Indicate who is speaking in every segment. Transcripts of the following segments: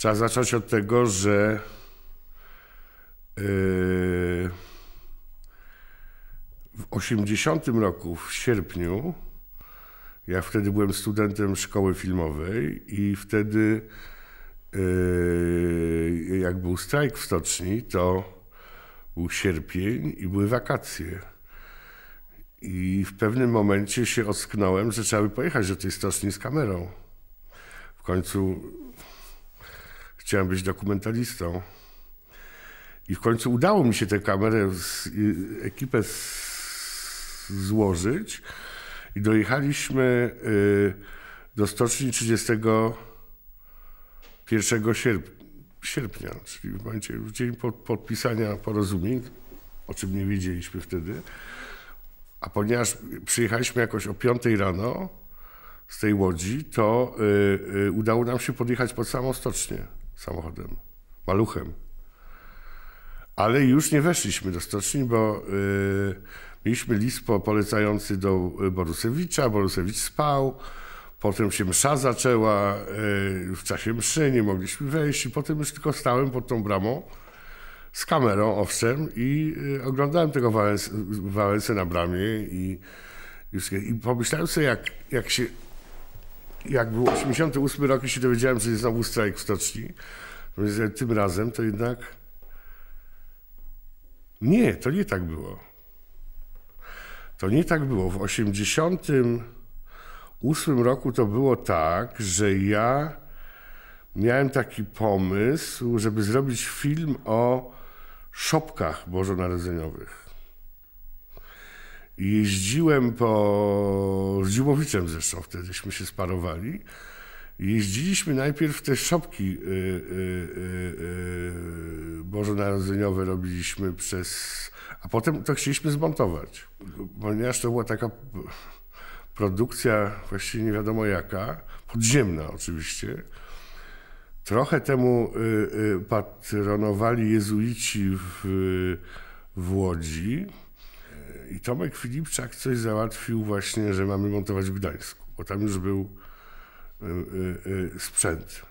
Speaker 1: Trzeba zacząć od tego, że yy, w 80 roku, w sierpniu, ja wtedy byłem studentem szkoły filmowej i wtedy yy, jak był strajk w stoczni, to był sierpień i były wakacje. I w pewnym momencie się ocknąłem, że trzeba by pojechać do tej stoczni z kamerą. W końcu Chciałem być dokumentalistą. I w końcu udało mi się tę kamerę, z, ekipę z, złożyć i dojechaliśmy y, do stoczni 31 sierpnia, sierpnia czyli w momencie w dzień pod, podpisania porozumień, o czym nie wiedzieliśmy wtedy. A ponieważ przyjechaliśmy jakoś o 5 rano z tej łodzi, to y, y, udało nam się podjechać pod samą stocznię samochodem, maluchem. Ale już nie weszliśmy do stoczni, bo y, mieliśmy list polecający do y, Borusewicza. Borusewicz spał, potem się msza zaczęła, y, w czasie mszy nie mogliśmy wejść i potem już tylko stałem pod tą bramą z kamerą, owszem, i yy, oglądałem tego Wałęsę na bramie i, już, i pomyślałem sobie, jak, jak się jak był 88 rok i się dowiedziałem, że jest znowu strajk w stoczni, e, tym razem to jednak nie, to nie tak było. To nie tak było. W 88 roku to było tak, że ja miałem taki pomysł, żeby zrobić film o szopkach bożonarodzeniowych jeździłem po... z zresztą wtedyśmy się sparowali. Jeździliśmy najpierw te szopki yy, yy, yy, bożonarodzeniowe robiliśmy przez... A potem to chcieliśmy zmontować, ponieważ to była taka produkcja właściwie nie wiadomo jaka, podziemna oczywiście. Trochę temu y, y, patronowali jezuici w, w Łodzi. I Tomek Filipczak coś załatwił właśnie, że mamy montować w Gdańsku, bo tam już był y, y, y, sprzęt.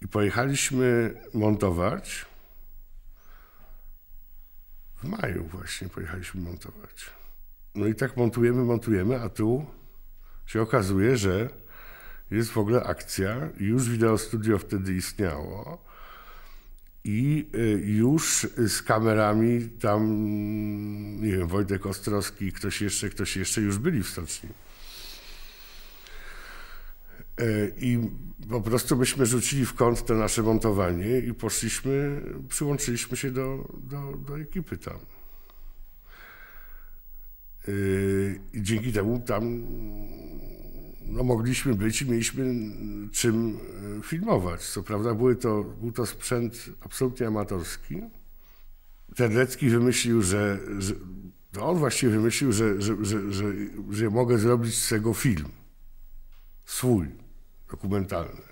Speaker 1: I pojechaliśmy montować. W maju właśnie pojechaliśmy montować. No i tak montujemy, montujemy, a tu się okazuje, że jest w ogóle akcja. Już wideo studio wtedy istniało i y, już z kamerami tam, nie wiem, Wojtek Ostrowski, ktoś jeszcze, ktoś jeszcze, już byli w stoczni. E, I po prostu myśmy rzucili w kąt to nasze montowanie i poszliśmy, przyłączyliśmy się do, do, do ekipy tam. E, I dzięki temu tam no, mogliśmy być i mieliśmy czym e, filmować. Co prawda były to, był to sprzęt absolutnie amatorski. Terlecki wymyślił, że, że to on właściwie wymyślił, że, że, że, że, że mogę zrobić z tego film swój, dokumentalny.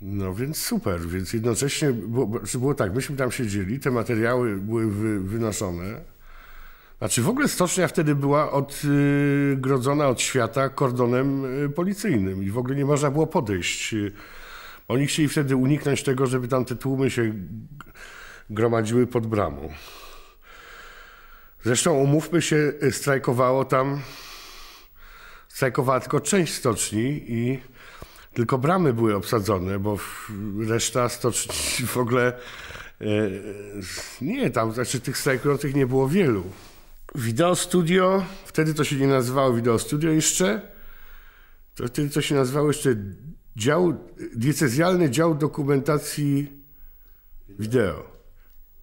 Speaker 1: No więc super, więc jednocześnie było, było tak, myśmy tam siedzieli, te materiały były wy, wynoszone znaczy w ogóle stocznia wtedy była odgrodzona y, od świata kordonem y, policyjnym i w ogóle nie można było podejść. Oni chcieli wtedy uniknąć tego, żeby tamte tłumy się gromadziły pod bramą. Zresztą umówmy się, y, strajkowało tam, strajkowała tylko część stoczni i tylko bramy były obsadzone, bo reszta stoczni w ogóle nie, tam znaczy tych strajkujących nie było wielu. Wideo Studio, wtedy to się nie nazywało Wideo Studio jeszcze, to wtedy to się nazywało jeszcze dział, diecezjalny dział dokumentacji wideo.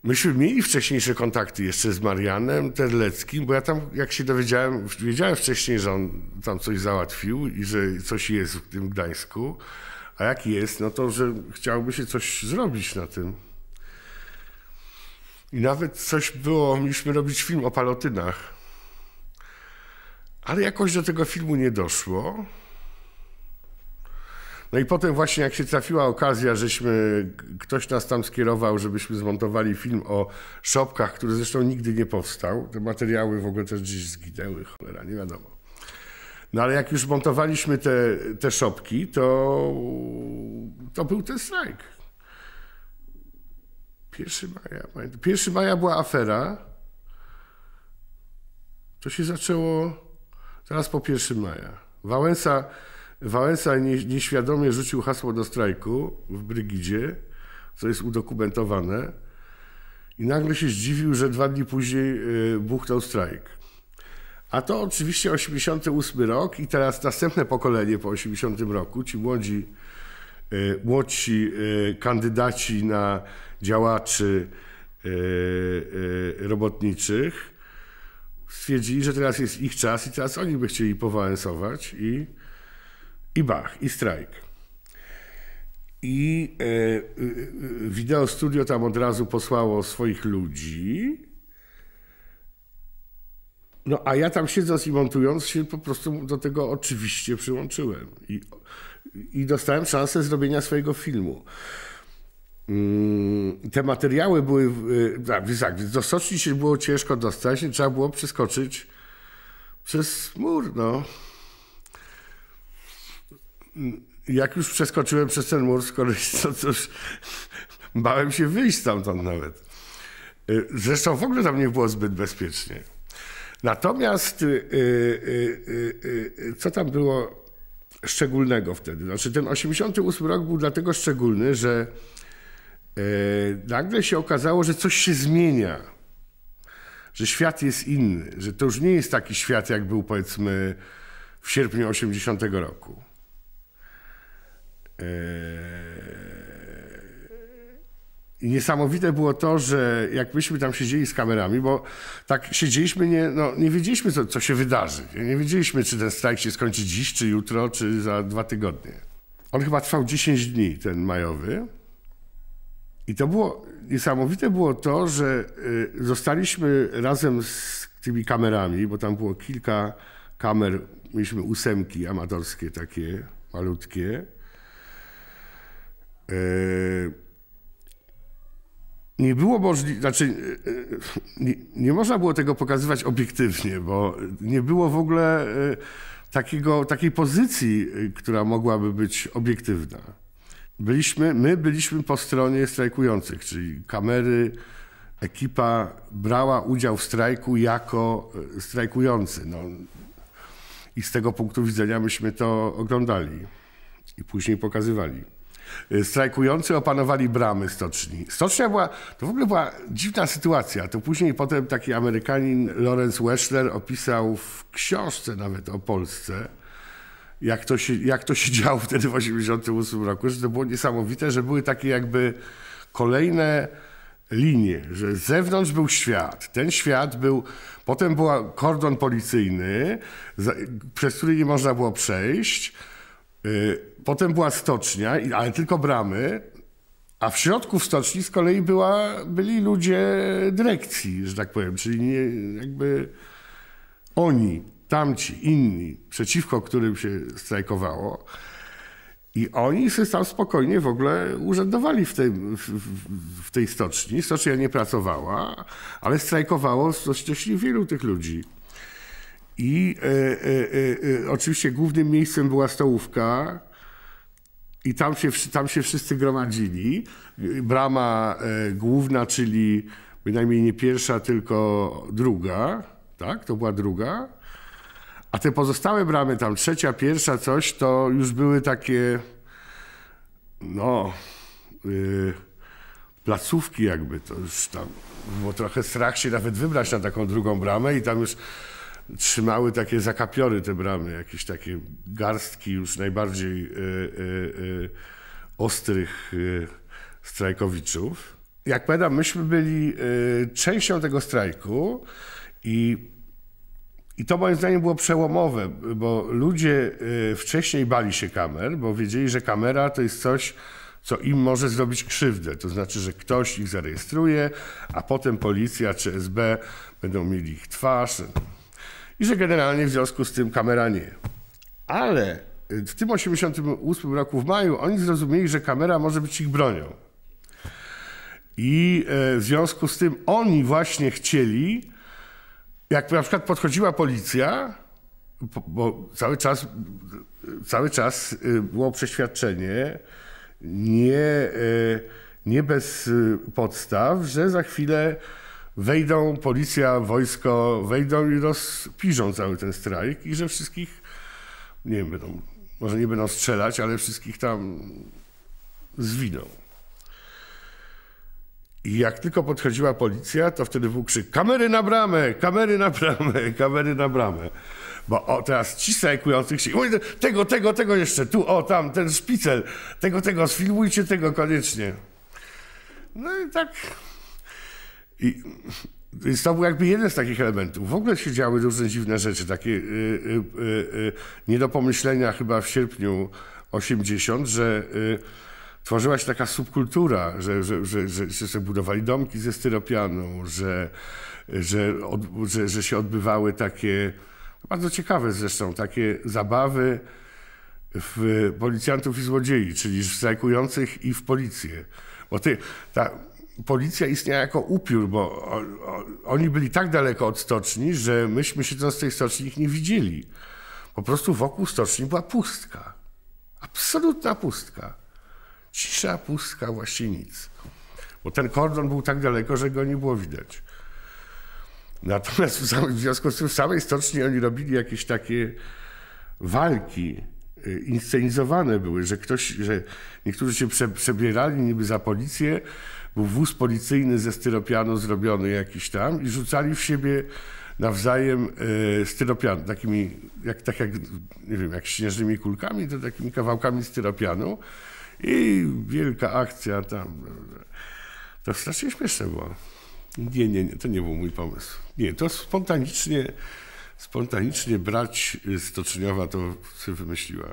Speaker 1: Myśmy mieli wcześniejsze kontakty jeszcze z Marianem Terleckim, bo ja tam, jak się dowiedziałem, wiedziałem wcześniej, że on tam coś załatwił i że coś jest w tym Gdańsku, a jak jest, no to, że chciałby się coś zrobić na tym. I nawet coś było, mieliśmy robić film o palotynach. Ale jakoś do tego filmu nie doszło. No i potem właśnie jak się trafiła okazja, żeśmy, ktoś nas tam skierował, żebyśmy zmontowali film o szopkach, który zresztą nigdy nie powstał. Te materiały w ogóle też gdzieś zginęły, cholera, nie wiadomo. No ale jak już montowaliśmy te, te szopki, to, to był ten strajk. 1 maja, pamiętam. 1 maja była afera. To się zaczęło zaraz po 1 maja. Wałęsa, Wałęsa nieświadomie rzucił hasło do strajku w Brygidzie, co jest udokumentowane. I nagle się zdziwił, że dwa dni później y, buchnął strajk. A to oczywiście 88 rok i teraz następne pokolenie po 80 roku, ci młodzi Y, młodsi y, kandydaci na działaczy y, robotniczych stwierdzili, że teraz jest ich czas i teraz oni by chcieli powałęsować i, i bach, i strajk. I e, e, e, wideo studio tam od razu posłało swoich ludzi. No a ja tam siedząc i montując się po prostu do tego oczywiście przyłączyłem. I i dostałem szansę zrobienia swojego filmu. Mm, te materiały były. E, tak, tak do stoczni się było ciężko dostać, trzeba było przeskoczyć przez mur. No. Mm, jak już przeskoczyłem przez ten mur z korzyścią, to cóż, bałem się wyjść stamtąd nawet. E, zresztą w ogóle tam nie było zbyt bezpiecznie. Natomiast e, co tam było? szczególnego wtedy. Znaczy ten 88 rok był dlatego szczególny, że yy, nagle się okazało, że coś się zmienia, że świat jest inny, że to już nie jest taki świat, jak był powiedzmy w sierpniu 80 roku. Yy... I niesamowite było to, że jak myśmy tam siedzieli z kamerami, bo tak siedzieliśmy, nie, no, nie wiedzieliśmy, co, co się wydarzy. Nie wiedzieliśmy, czy ten strajk się skończy dziś, czy jutro, czy za dwa tygodnie. On chyba trwał 10 dni, ten majowy. I to było, niesamowite było to, że y, zostaliśmy razem z tymi kamerami, bo tam było kilka kamer, mieliśmy ósemki amatorskie takie, malutkie. Y, nie było możliwe, znaczy e, e, nie, nie, można było tego pokazywać obiektywnie, bo nie było w ogóle e, takiego, takiej pozycji, która mogłaby być obiektywna. Byliśmy, my byliśmy po stronie strajkujących, czyli kamery, ekipa brała udział w strajku jako strajkujący. No. I z tego punktu widzenia myśmy to oglądali i później pokazywali. Y, strajkujący opanowali bramy stoczni. Stocznia była, to w ogóle była dziwna sytuacja. To później potem taki Amerykanin Lawrence Wechsler opisał w książce nawet o Polsce, jak to się, jak to się działo wtedy w 1988 roku, że to było niesamowite, że były takie jakby kolejne linie, że z zewnątrz był świat. Ten świat był, potem był kordon policyjny, przez który nie można było przejść. Y, potem była stocznia, ale tylko bramy, a w środku w stoczni z kolei była, byli ludzie dyrekcji, że tak powiem, czyli nie, jakby oni, tamci, inni, przeciwko którym się strajkowało. I oni się tam spokojnie w ogóle urzędowali w tej, w, w tej stoczni. Stocznia nie pracowała, ale strajkowało dość wielu tych ludzi. I e, e, e, e, oczywiście głównym miejscem była stołówka. I tam się, tam się wszyscy gromadzili. Brama e, główna, czyli bynajmniej nie pierwsza, tylko druga. Tak, to była druga. A te pozostałe bramy, tam trzecia, pierwsza, coś, to już były takie, no, y, placówki jakby. To już tam było trochę strach się nawet wybrać na taką drugą bramę i tam już trzymały takie zakapiory te bramy, jakieś takie garstki już najbardziej y, y, y, ostrych e, strajkowiczów. Jak pamiętam, myśmy byli e, częścią tego strajku i, i to moim zdaniem było przełomowe, bo ludzie e, wcześniej bali się kamer, bo wiedzieli, że kamera to jest coś, co im może zrobić krzywdę. To znaczy, że ktoś ich zarejestruje, a potem policja czy SB będą mieli ich twarz i że generalnie w związku z tym kamera nie. Ale y, w tym 88 roku w maju oni zrozumieli, że kamera może być ich bronią. I e, w związku z tym oni właśnie chcieli, jak na przykład podchodziła policja, bo cały czas, cały czas y, było przeświadczenie, nie, e, nie bez y, podstaw, że za chwilę wejdą policja, wojsko, wejdą i rozpiżą cały ten strajk i że wszystkich, nie wiem, będą, może nie będą strzelać, ale wszystkich tam zwiną. I jak tylko podchodziła policja, to wtedy był krzyk kamery na bramę, kamery na bramę, kamery na bramę. Bo o, teraz ci strajkujących się, tego, tego, tego jeszcze, tu, o, tam, ten szpicel, tego, tego, sfilmujcie tego koniecznie. No i tak i, więc to był jakby jeden z takich elementów. W ogóle się działy różne dziwne rzeczy, takie y, y, y, y nie do pomyślenia chyba w sierpniu 80, że y, tworzyła się taka subkultura, że, że, że, że, że budowali domki ze styropianu, że, że, od, że, że się odbywały takie, bardzo ciekawe zresztą, takie zabawy w policjantów i złodziei, czyli w strajkujących i w policję. Bo ty, ta, policja istniała jako upiór, bo o, o, oni byli tak daleko od stoczni, że myśmy siedząc w tej stoczni ich nie widzieli. Po prostu wokół stoczni była pustka. Absolutna pustka. Cisza, pustka, właśnie nic. Bo ten kordon był tak daleko, że go nie było widać. Natomiast w, w związku z tym w samej stoczni oni robili jakieś takie walki y, inscenizowane były, że ktoś, że niektórzy się prze, przebierali niby za policję, był wóz policyjny ze styropianu zrobiony jakiś tam i rzucali w siebie nawzajem e, styropianu, takimi, jak, tak jak, nie wiem, jak śnieżnymi kulkami, to takimi kawałkami styropianu i wielka akcja tam. To strasznie śmieszne było. Nie, nie, nie, to nie był mój pomysł. Nie, to spontanicznie, spontanicznie brać Stoczniowa to sobie wymyśliła.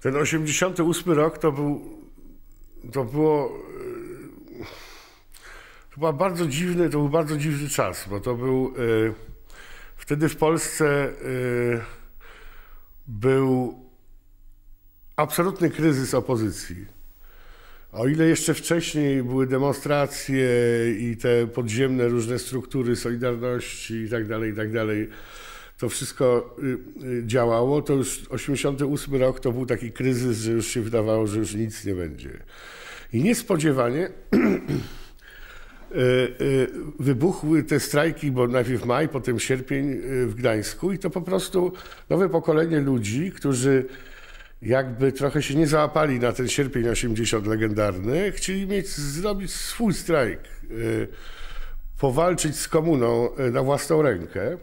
Speaker 1: Ten 88 rok to był to było chyba e, bardzo dziwny, to był bardzo dziwny czas, bo to był e, wtedy w Polsce e, był absolutny kryzys opozycji. O ile jeszcze wcześniej były demonstracje i te podziemne różne struktury Solidarności i tak dalej, i tak dalej, to wszystko y, y, działało, to już 88 rok to był taki kryzys, że już się wydawało, że już nic nie będzie. I niespodziewanie y, wybuchły te strajki, bo najpierw maj, potem sierpień w Gdańsku i to po prostu nowe pokolenie ludzi, którzy jakby trochę się nie załapali na ten sierpień 80 legendarny, chcieli mieć, zrobić swój strajk, powalczyć z komuną na własną rękę.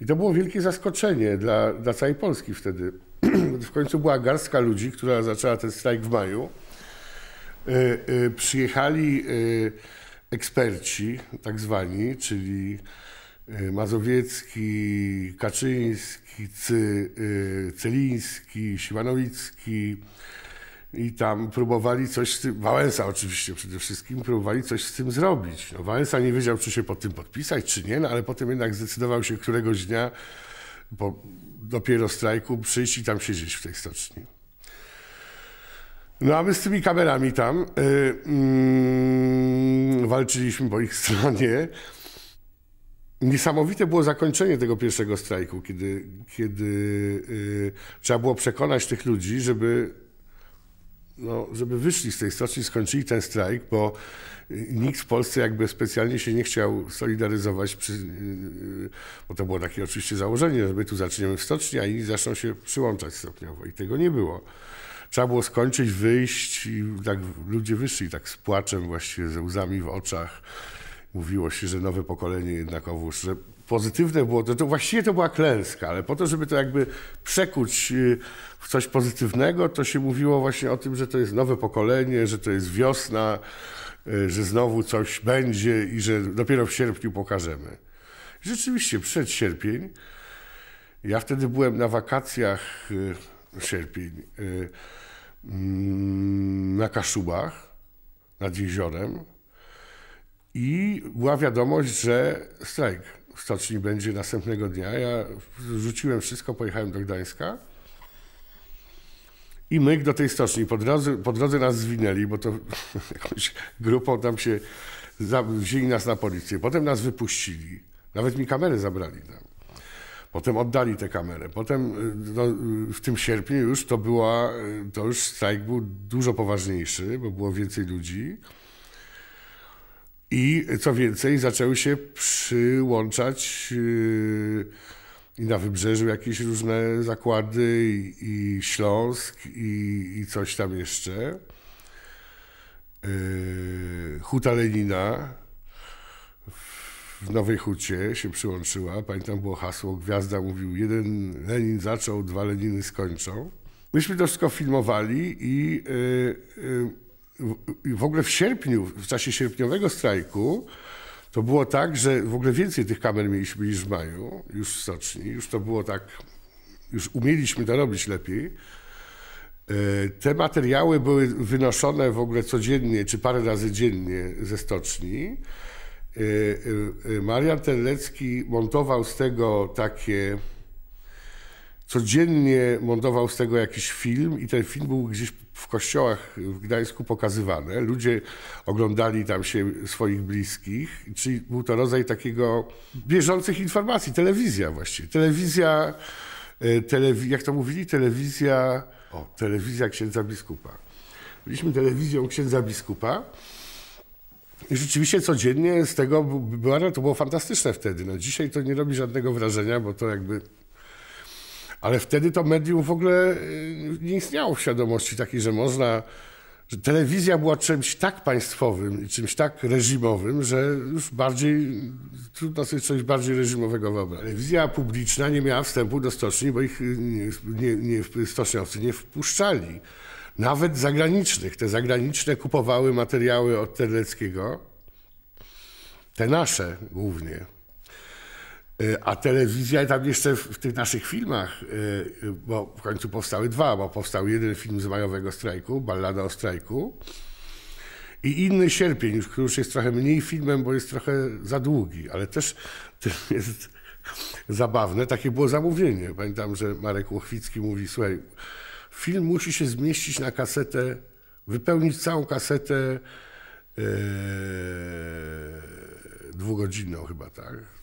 Speaker 1: I to było wielkie zaskoczenie dla, dla całej Polski wtedy. w końcu była garstka ludzi, która zaczęła ten strajk w maju. Y, y, przyjechali y, eksperci, tak zwani, czyli Mazowiecki, Kaczyński, Cy, Celiński, Simanowicki, i tam próbowali coś z tym, Wałęsa oczywiście przede wszystkim, próbowali coś z tym zrobić. No, Wałęsa nie wiedział, czy się pod tym podpisać, czy nie, no, ale potem jednak zdecydował się któregoś dnia po dopiero strajku przyjść i tam siedzieć w tej stoczni. No a my z tymi kamerami tam yy, yy, walczyliśmy po ich stronie. Niesamowite było zakończenie tego pierwszego strajku, kiedy, kiedy yy, trzeba było przekonać tych ludzi, żeby no, żeby wyszli z tej stoczni, skończyli ten strajk, bo y, nikt w Polsce jakby specjalnie się nie chciał solidaryzować, przy, y, y, bo to było takie oczywiście założenie, że my tu zaczniemy w stoczni, a inni zaczną się przyłączać stopniowo i tego nie było. Trzeba było skończyć, wyjść i tak ludzie wyszli tak z płaczem właściwie, ze łzami w oczach. Mówiło się, że nowe pokolenie jednakowoż, że pozytywne było, to, to właściwie to była klęska, ale po to, żeby to jakby przekuć y, w coś pozytywnego, to się mówiło właśnie o tym, że to jest nowe pokolenie, że to jest wiosna, y, że znowu coś będzie i że dopiero w sierpniu pokażemy. Rzeczywiście przed sierpień, ja wtedy byłem na wakacjach y, sierpień mm, na Kaszubach nad jeziorem i była wiadomość, że strajk stoczni będzie następnego dnia. Ja rzuciłem wszystko, pojechałem do Gdańska. I myk do tej stoczni. Po drodze, po drodze nas zwinęli, bo to jakąś grupą tam się wzięli nas na policję. Potem nas wypuścili. Nawet mi kamerę zabrali tam. Potem oddali tę kamerę. Potem y, no, y, w tym sierpniu już to była, y, to już strajk był dużo poważniejszy, bo było więcej ludzi. I co więcej, zaczęły się przyłączać yy, i na wybrzeżu jakieś różne zakłady, i, Śląsk, i, i, coś tam jeszcze. Yy, Huta Lenina w Nowej Hucie się przyłączyła. Pamiętam było hasło, Gwiazda mówił, jeden Lenin zaczął, dwa Leniny skończą. Myśmy to wszystko filmowali i yy, yy, w ogóle w sierpniu, w czasie sierpniowego strajku, to było tak, że w ogóle więcej tych kamer mieliśmy niż w maju, już w stoczni, już to było tak, już umieliśmy to robić lepiej. E, te materiały były wynoszone w ogóle codziennie, czy parę razy dziennie ze stoczni. E, e, Marian Terlecki montował z tego takie. Codziennie montował z tego jakiś film, i ten film był gdzieś w kościołach w Gdańsku pokazywane. Ludzie oglądali tam się swoich bliskich, czyli był to rodzaj takiego bieżących informacji, telewizja właściwie. Telewizja, e, telewi jak to mówili, telewizja, o, telewizja księdza biskupa. Byliśmy telewizją księdza biskupa. I rzeczywiście codziennie z tego była, to było fantastyczne wtedy. No, dzisiaj to nie robi żadnego wrażenia, bo to jakby ale wtedy to medium w ogóle y, nie istniało w świadomości takiej, że można, że telewizja była czymś tak państwowym i czymś tak reżimowym, że już bardziej, trudno sobie coś bardziej reżimowego wyobrazić. Telewizja publiczna nie miała wstępu do stoczni, bo ich y, nie, nie, stoczniowcy nie wpuszczali. Nawet zagranicznych. Te zagraniczne kupowały materiały od Terleckiego, te nasze głównie, E, a telewizja tam jeszcze w tych naszych filmach, e, bo w końcu powstały dwa, bo powstał jeden film z majowego strajku, Ballada o strajku i inny sierpień, który już jest trochę mniej filmem, bo jest trochę za długi, ale też jest zabawne. Takie było zamówienie. Pamiętam, że Marek Łochwicki mówi, słuchaj, film musi się zmieścić na kasetę, wypełnić całą kasetę yy, dwugodzinną chyba, tak?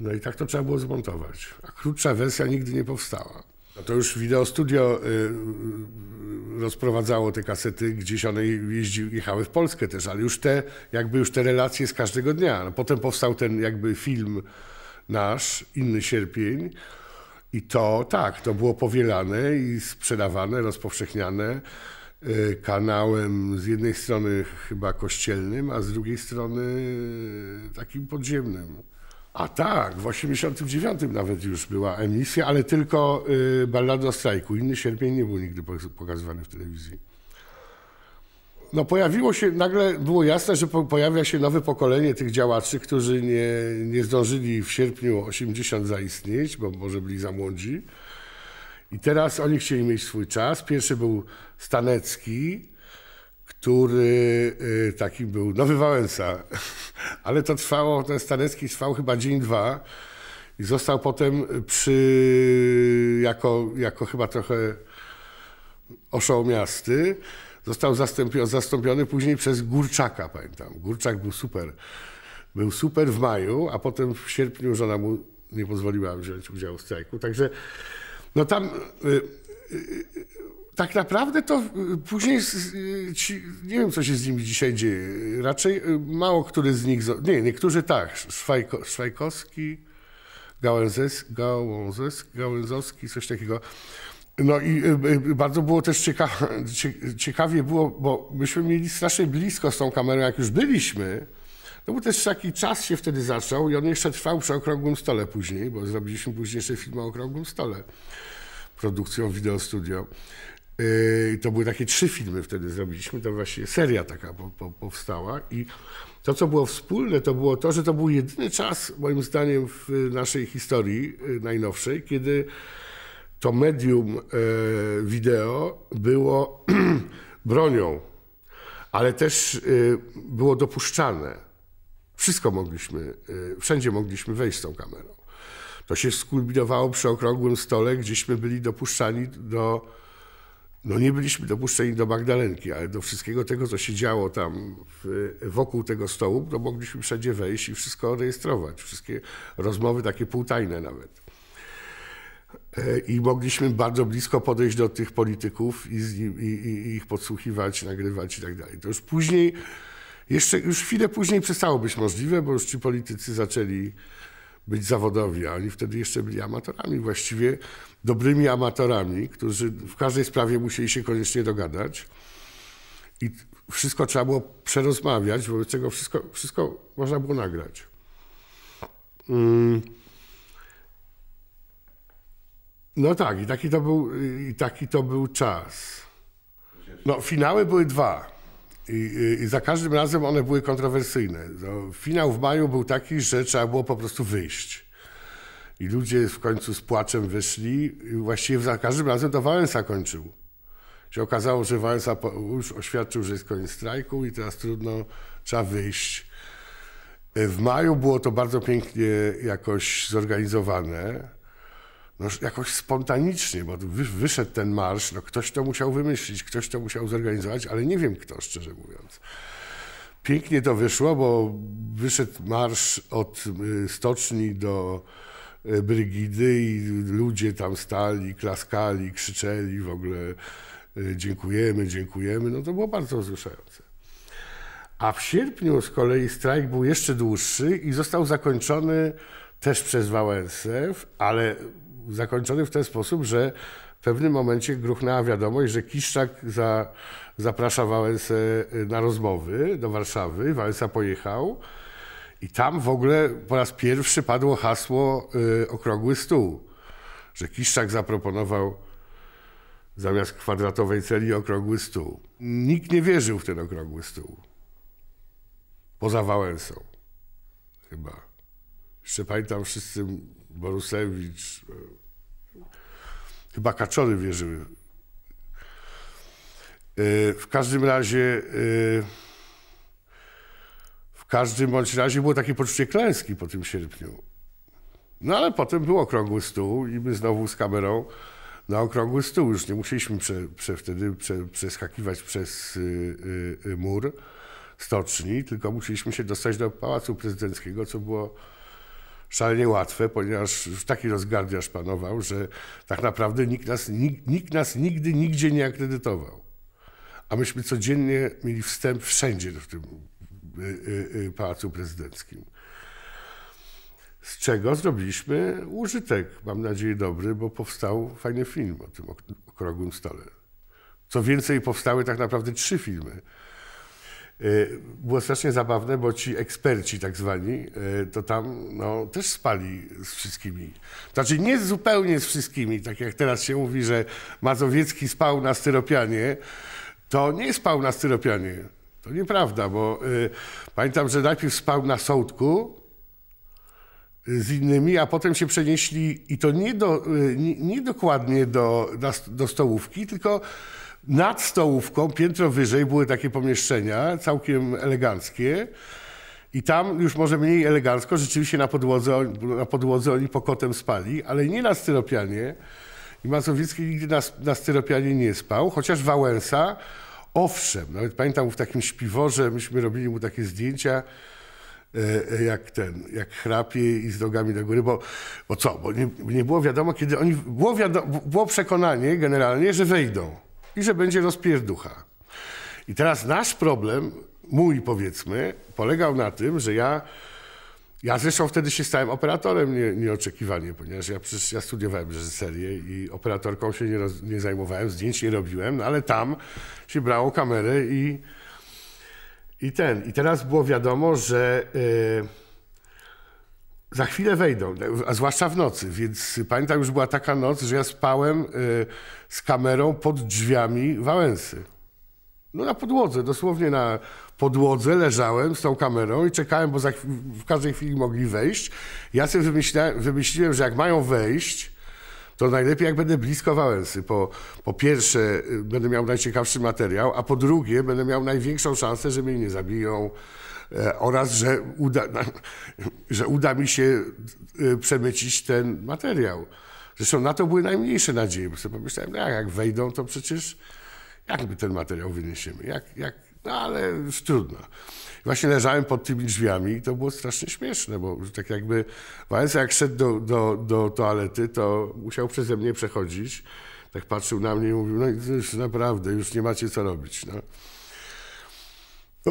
Speaker 1: No i tak to trzeba było zmontować. A krótsza wersja nigdy nie powstała. No to już wideo studio y, y, y, rozprowadzało te kasety, gdzieś one jeździ, jechały w Polskę też, ale już te, jakby już te relacje z każdego dnia. No potem powstał ten jakby film nasz, Inny Sierpień, i to tak, to było powielane i sprzedawane, rozpowszechniane kanałem z jednej strony chyba kościelnym, a z drugiej strony takim podziemnym. A tak, w 89 nawet już była emisja, ale tylko y, ballada o strajku. Inny sierpień nie był nigdy pokazywany w telewizji. No pojawiło się, nagle było jasne, że po, pojawia się nowe pokolenie tych działaczy, którzy nie, nie zdążyli w sierpniu 80 zaistnieć, bo może byli za młodzi. I teraz oni chcieli mieć swój czas. Pierwszy był Stanecki, który y, taki był Nowy Wałęsa, ale to trwało, ten Stanecki trwał chyba dzień, dwa i został potem przy, jako, jako chyba trochę oszołomiasty, został zastąpiony, zastąpiony później przez Górczaka, pamiętam. Górczak był super. Był super w maju, a potem w sierpniu żona mu nie pozwoliła wziąć udziału w strajku. Także no tam y, y, y, tak naprawdę to y, później, y, ci, nie wiem co się z nimi dzisiaj dzieje. Raczej y, mało który z nich, nie, niektórzy tak, Szwajko, Szwajkowski, Gałęzes, Gałązes, Gałęzowski, coś takiego. No i bardzo było też ciekawie było, bo myśmy mieli strasznie blisko z tą kamerą, jak już byliśmy, no bo też taki czas się wtedy zaczął i on jeszcze trwał przy okrągłym stole później, bo zrobiliśmy później jeszcze film o okrągłym stole produkcją Video Studio. Yy, I to były takie trzy filmy wtedy zrobiliśmy, to właśnie seria taka po, po, powstała. I to, co było wspólne, to było to, że to był jedyny czas, moim zdaniem, w naszej historii yy, najnowszej, kiedy to medium yy, wideo było bronią, ale też było dopuszczane, Wszystko mogliśmy, wszędzie mogliśmy wejść z tą kamerą. To się skulminowało przy okrągłym stole, gdzieśmy byli dopuszczani do no nie byliśmy dopuszczeni do Magdalenki, ale do wszystkiego tego, co się działo tam w, wokół tego stołu, to no mogliśmy wszędzie wejść i wszystko rejestrować. Wszystkie rozmowy takie półtajne nawet. E, I mogliśmy bardzo blisko podejść do tych polityków i, nim, i, i ich podsłuchiwać, nagrywać i tak dalej. To już później, jeszcze już chwilę później przestało być możliwe, bo już ci politycy zaczęli być zawodowi, a oni wtedy jeszcze byli amatorami, właściwie dobrymi amatorami, którzy w każdej sprawie musieli się koniecznie dogadać. I wszystko trzeba było przerozmawiać, wobec czego wszystko, wszystko można było nagrać. Mm. No tak, i taki to był, i taki to był czas. No, finały były dwa. I, I, za każdym razem one były kontrowersyjne. No, finał w maju był taki, że trzeba było po prostu wyjść. I ludzie w końcu z płaczem wyszli. I właściwie za każdym razem to Wałęsa kończył. Się okazało, że Wałęsa już oświadczył, że jest koniec strajku i teraz trudno, trzeba wyjść. E, w maju było to bardzo pięknie jakoś zorganizowane no, jakoś spontanicznie, bo wyszedł ten marsz, no, ktoś to musiał wymyślić, ktoś to musiał zorganizować, ale nie wiem kto, szczerze mówiąc. Pięknie to wyszło, bo wyszedł marsz od y, stoczni do y, Brygidy i ludzie tam stali, klaskali, krzyczeli w ogóle y, dziękujemy, dziękujemy. No to było bardzo wzruszające. A w sierpniu z kolei strajk był jeszcze dłuższy i został zakończony też przez Wałęsę, ale zakończony w ten sposób, że w pewnym momencie gruchnęła wiadomość, że Kiszczak za, zaprasza Wałęsę y, na rozmowy do Warszawy. Wałęsa pojechał i tam w ogóle po raz pierwszy padło hasło y, okrągły stół, że Kiszczak zaproponował zamiast kwadratowej celi okrągły stół. Nikt nie wierzył w ten okrągły stół. Poza Wałęsą. Chyba. Jeszcze pamiętam wszyscy Borusewicz, Chyba kaczory wierzyły. E, w każdym razie, e, w każdym bądź razie było takie poczucie klęski po tym sierpniu. No ale potem był okrągły stół i my znowu z kamerą na okrągły stół. Już nie musieliśmy prze, prze wtedy prze, przeskakiwać przez e, mur stoczni, tylko musieliśmy się dostać do Pałacu Prezydenckiego, co było szalenie łatwe, ponieważ taki rozgardiasz panował, że tak naprawdę nikt nas, nikt, nikt nas nigdy, nigdzie nie akredytował. A myśmy codziennie mieli wstęp wszędzie w tym y, y, y, Pałacu Prezydenckim. Z czego zrobiliśmy użytek, mam nadzieję dobry, bo powstał fajny film o tym okrągłym stole. Co więcej, powstały tak naprawdę trzy filmy. Y, było strasznie zabawne, bo ci eksperci tak zwani, y, to tam no, też spali z wszystkimi. Znaczy nie zupełnie z wszystkimi, tak jak teraz się mówi, że Mazowiecki spał na styropianie, to nie spał na styropianie. To nieprawda, bo y, pamiętam, że najpierw spał na sołtku y, z innymi, a potem się przenieśli i to nie, do, y, nie, nie dokładnie do, na, do stołówki, tylko nad stołówką, piętro wyżej, były takie pomieszczenia, całkiem eleganckie. I tam już może mniej elegancko, rzeczywiście na podłodze, na podłodze oni pokotem spali, ale nie na styropianie. I Mazowiecki nigdy na, na styropianie nie spał, chociaż Wałęsa, owszem, nawet pamiętam w takim śpiworze, myśmy robili mu takie zdjęcia, e, e, jak ten, jak chrapie i z nogami do góry, bo, bo co, bo nie, nie było wiadomo, kiedy oni, było, wiadomo, było przekonanie generalnie, że wejdą i że będzie rozpierducha. I teraz nasz problem, mój powiedzmy, polegał na tym, że ja ja zresztą wtedy się stałem operatorem nie, nieoczekiwanie, ponieważ ja przecież ja studiowałem reżyserię i operatorką się nie, roz, nie zajmowałem, zdjęć nie robiłem, no ale tam się brało kamerę i, i ten. I teraz było wiadomo, że. Yy, za chwilę wejdą, a zwłaszcza w nocy, więc pamiętam, już była taka noc, że ja spałem e, z kamerą pod drzwiami Wałęsy. No na podłodze, dosłownie na podłodze leżałem z tą kamerą i czekałem, bo za, w każdej chwili mogli wejść. Ja sobie wymyśliłem, że jak mają wejść, to najlepiej jak będę blisko Wałęsy. Po, po pierwsze e, będę miał najciekawszy materiał, a po drugie będę miał największą szansę, że mnie nie zabiją, E, oraz, że uda, że uda mi się e, przemycić ten materiał. Zresztą na to były najmniejsze nadzieje, bo sobie pomyślałem, no jak wejdą, to przecież jakby ten materiał wyniesiemy? Jak, jak? No ale trudno. Właśnie leżałem pod tymi drzwiami i to było strasznie śmieszne, bo tak jakby Wałęsa jak szedł do, do, do toalety, to musiał przeze mnie przechodzić. Tak patrzył na mnie i mówił, no już naprawdę, już nie macie co robić. No.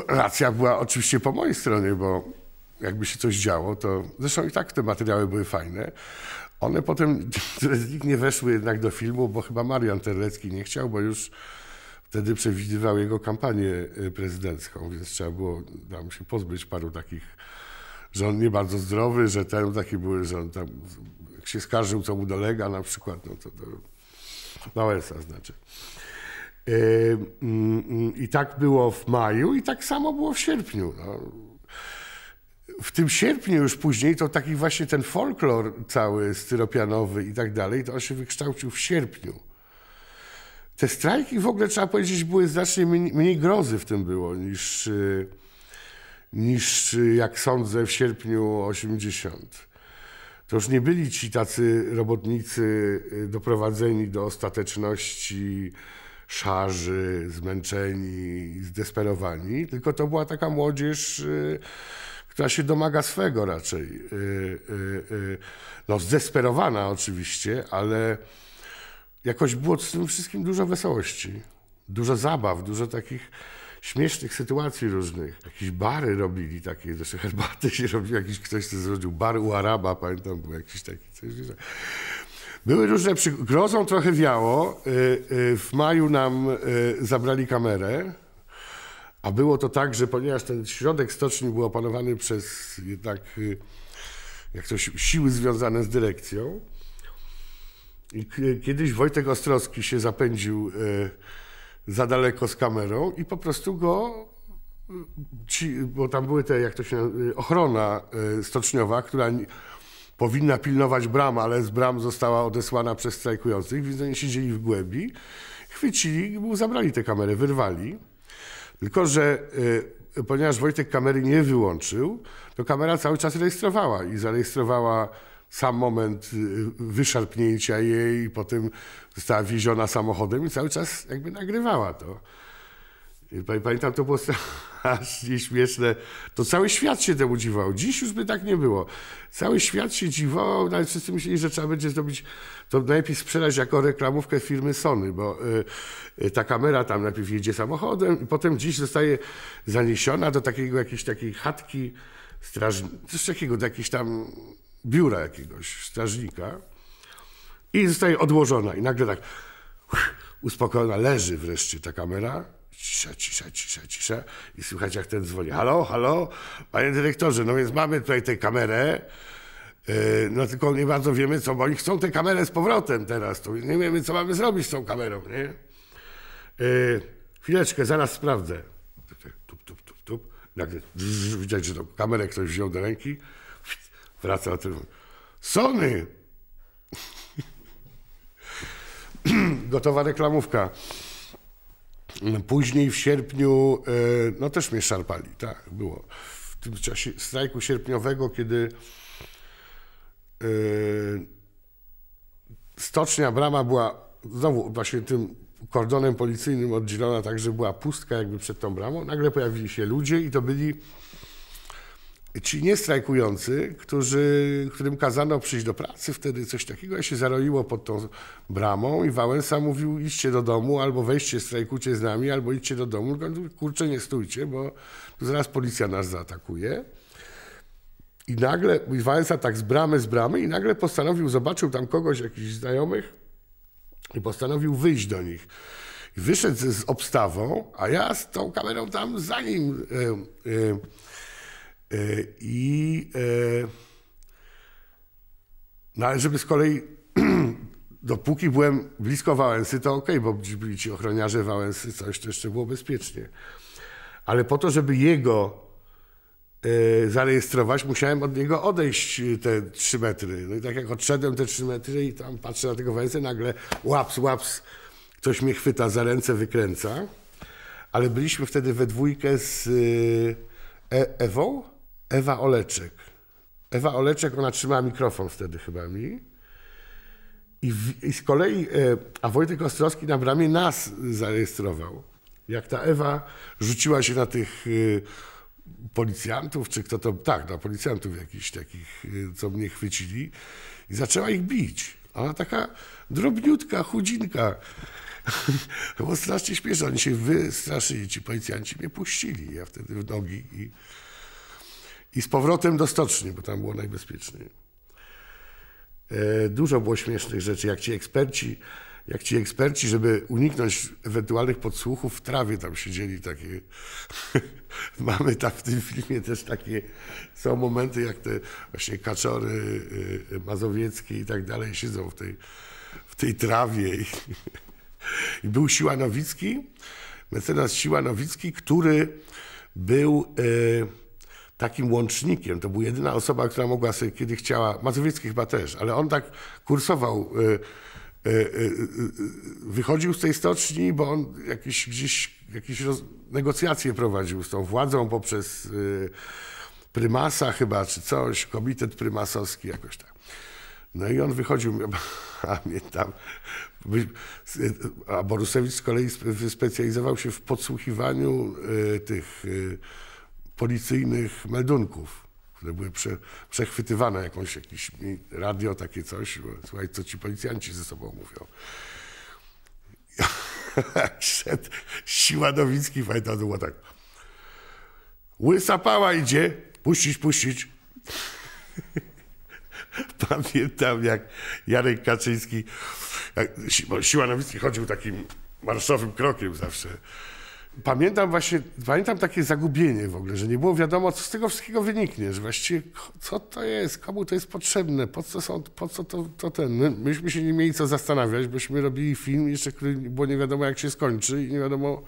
Speaker 1: Racja była oczywiście po mojej stronie, bo jakby się coś działo, to zresztą i tak te materiały były fajne. One potem nie weszły jednak do filmu, bo chyba Marian Terlecki nie chciał, bo już wtedy przewidywał jego kampanię e, prezydencką, więc trzeba było tam się pozbyć paru takich, że on nie bardzo zdrowy, że ten taki były, że on tam jak się skarżył, co mu dolega na przykład, no to, to na USA znaczy. Y, mm, mm, I tak było w maju i tak samo było w sierpniu. No. W tym sierpniu już później to taki właśnie ten folklor cały styropianowy i tak dalej, to on się wykształcił w sierpniu. Te strajki w ogóle trzeba powiedzieć były znacznie mniej, mniej grozy w tym było niż, y, niż y, jak sądzę w sierpniu 80 to już nie byli ci tacy robotnicy doprowadzeni do ostateczności szarzy, zmęczeni, zdesperowani, tylko to była taka młodzież, y, która się domaga swego raczej. Y, y, no, zdesperowana oczywiście, ale jakoś było z tym wszystkim dużo wesołości, dużo zabaw, dużo takich śmiesznych sytuacji różnych. Jakieś bary robili takie, zresztą herbaty się robił, jakiś ktoś, to zrobił bar u Araba, pamiętam, był jakiś taki coś. Były różne przy... Grozą trochę wiało. Y, y, w maju nam y, zabrali kamerę. A było to tak, że ponieważ ten środek stoczni był opanowany przez jednak jak to, siły związane z dyrekcją, i kiedyś Wojtek Ostrowski się zapędził za daleko z kamerą i po prostu go, ci, bo tam były te, jak to się ochrona stoczniowa, która powinna pilnować bram, ale z bram została odesłana przez strajkujących, więc oni siedzieli w głębi, chwycili, zabrali tę kamerę, wyrwali. Tylko, że y, ponieważ Wojtek kamery nie wyłączył, to kamera cały czas rejestrowała i zarejestrowała sam moment y, wyszarpnięcia jej, potem została wieziona samochodem i cały czas jakby nagrywała to. Pamiętam, to było strasznie śmieszne. To cały świat się temu dziwował. Dziś już by tak nie było. Cały świat się dziwał. nawet no wszyscy myśleli, że trzeba będzie zrobić, to najpierw sprzedać jako reklamówkę firmy Sony, bo y, y, ta kamera tam najpierw jedzie samochodem i potem dziś zostaje zaniesiona do takiego jakiejś takiej chatki strażnika, coś takiego, do jakiegoś tam biura jakiegoś strażnika i zostaje odłożona i nagle tak uff, uspokojona leży wreszcie ta kamera cisza, cisza, cisza, cisza i słychać jak ten dzwoni. Halo, halo, panie dyrektorze, no więc mamy tutaj tę kamerę, e, no tylko nie bardzo wiemy co, bo oni chcą tę kamerę z powrotem teraz, tu nie wiemy co mamy zrobić z tą kamerą, nie? E, chwileczkę, zaraz sprawdzę. Tup, tup, tup, tup. Nagle widać, że tą kamerę ktoś wziął do ręki, wraca na tym. Sony! Gotowa reklamówka. Później w sierpniu, e, no też mnie szarpali, tak, było. W tym czasie strajku sierpniowego, kiedy e, stocznia brama była znowu właśnie tym kordonem policyjnym oddzielona tak, że była pustka jakby przed tą bramą, nagle pojawili się ludzie i to byli ci niestrajkujący, którzy, którym kazano przyjść do pracy wtedy, coś takiego, się zaroiło pod tą bramą i Wałęsa mówił, idźcie do domu, albo weźcie, strajkujcie z nami, albo idźcie do domu, kurczę, nie stójcie, bo zaraz policja nas zaatakuje. I nagle, i Wałęsa tak z bramy, z bramy i nagle postanowił, zobaczył tam kogoś, jakichś znajomych i postanowił wyjść do nich. I wyszedł z, z obstawą, a ja z tą kamerą tam za nim... Yy, yy, E, I e, no ale żeby z kolei, dopóki byłem blisko Wałęsy, to ok, bo byli ci ochroniarze Wałęsy, coś, to jeszcze było bezpiecznie. Ale po to, żeby jego e, zarejestrować, musiałem od niego odejść te trzy metry. No i tak jak odszedłem te trzy metry i tam patrzę na tego Wałęsę, nagle łaps, łaps, ktoś mnie chwyta za ręce, wykręca. Ale byliśmy wtedy we dwójkę z e Ewą, Ewa Oleczek. Ewa Oleczek, ona trzymała mikrofon wtedy chyba mi. I, w, I, z kolei, e, a Wojtek Ostrowski na bramie nas zarejestrował. Jak ta Ewa rzuciła się na tych e, policjantów, czy kto to, tak, na policjantów jakichś takich, e, co mnie chwycili i zaczęła ich bić. Ona taka drobniutka, chudzinka. Było strasznie śmieszne, oni się wystraszyli, ci policjanci mnie puścili, ja wtedy w nogi i i z powrotem do stoczni, bo tam było najbezpieczniej. E, dużo było śmiesznych rzeczy, jak ci eksperci, jak ci eksperci, żeby uniknąć ewentualnych podsłuchów, w trawie tam siedzieli takie. Mamy tam w tym filmie też takie, są momenty jak te właśnie kaczory e, e, mazowieckie i tak dalej siedzą w tej, w tej trawie. I, był Siła Nowicki, mecenas Siła Nowicki, który był... Yy, takim łącznikiem. To była jedyna osoba, która mogła sobie, kiedy chciała, Mazowiecki chyba też, ale on tak kursował, y, y, y, y wychodził z tej stoczni, bo on jakieś, gdzieś jakieś roz, negocjacje prowadził z tą władzą poprzez y, prymasa chyba, czy coś, komitet prymasowski, jakoś tak. No i on wychodził, pamiętam, y, a Borusewicz z kolei specjalizował się w podsłuchiwaniu tych policyjnych meldunków, które były prze, przechwytywane jakąś, jakieś radio, takie coś. Słuchaj, co ci policjanci ze sobą mówią. szedł siła Nowicki, to było tak. Łysa pała idzie, puścić, puścić. Pamiętam, jak Jarek Kaczyński, jak, bo Siła Nowicki chodził takim marszowym krokiem zawsze pamiętam właśnie, pamiętam takie zagubienie w ogóle, że nie było wiadomo, co z tego wszystkiego wyniknie, że właściwie co to jest, komu to jest potrzebne, po co, są, po co to, to ten. My, myśmy się nie mieli co zastanawiać, bośmy robili film jeszcze, który było nie wiadomo jak się skończy i nie wiadomo...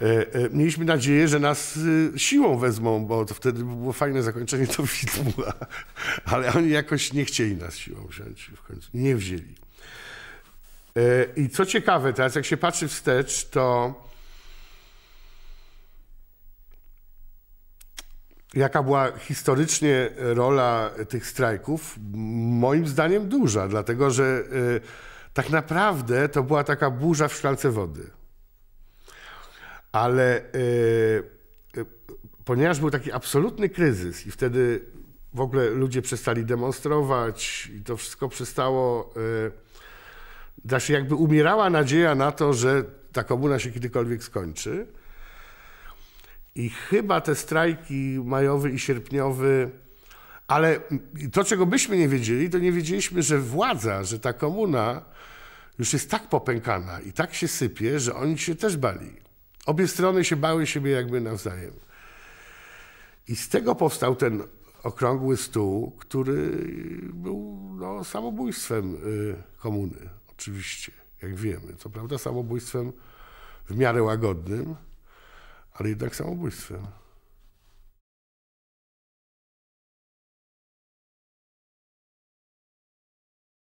Speaker 1: E, e, mieliśmy nadzieję, że nas e, siłą wezmą, bo to wtedy było fajne zakończenie to filmu, ale oni jakoś nie chcieli nas siłą wziąć w końcu. Nie wzięli. E, I co ciekawe, teraz jak się patrzy wstecz, to jaka była historycznie rola tych strajków? Moim zdaniem duża, dlatego że e, tak naprawdę to była taka burza w szklance wody. Ale e, ponieważ był taki absolutny kryzys i wtedy w ogóle ludzie przestali demonstrować i to wszystko przestało znaczy jakby umierała nadzieja na to, że ta komuna się kiedykolwiek skończy. I chyba te strajki majowy i sierpniowy, ale to, czego byśmy nie wiedzieli, to nie wiedzieliśmy, że władza, że ta komuna już jest tak popękana i tak się sypie, że oni się też bali. Obie strony się bały siebie jakby nawzajem. I z tego powstał ten okrągły stół, który był no, samobójstwem y, komuny. Oczywiście, jak wiemy. Co prawda samobójstwem w miarę łagodnym, ale jednak samobójstwem.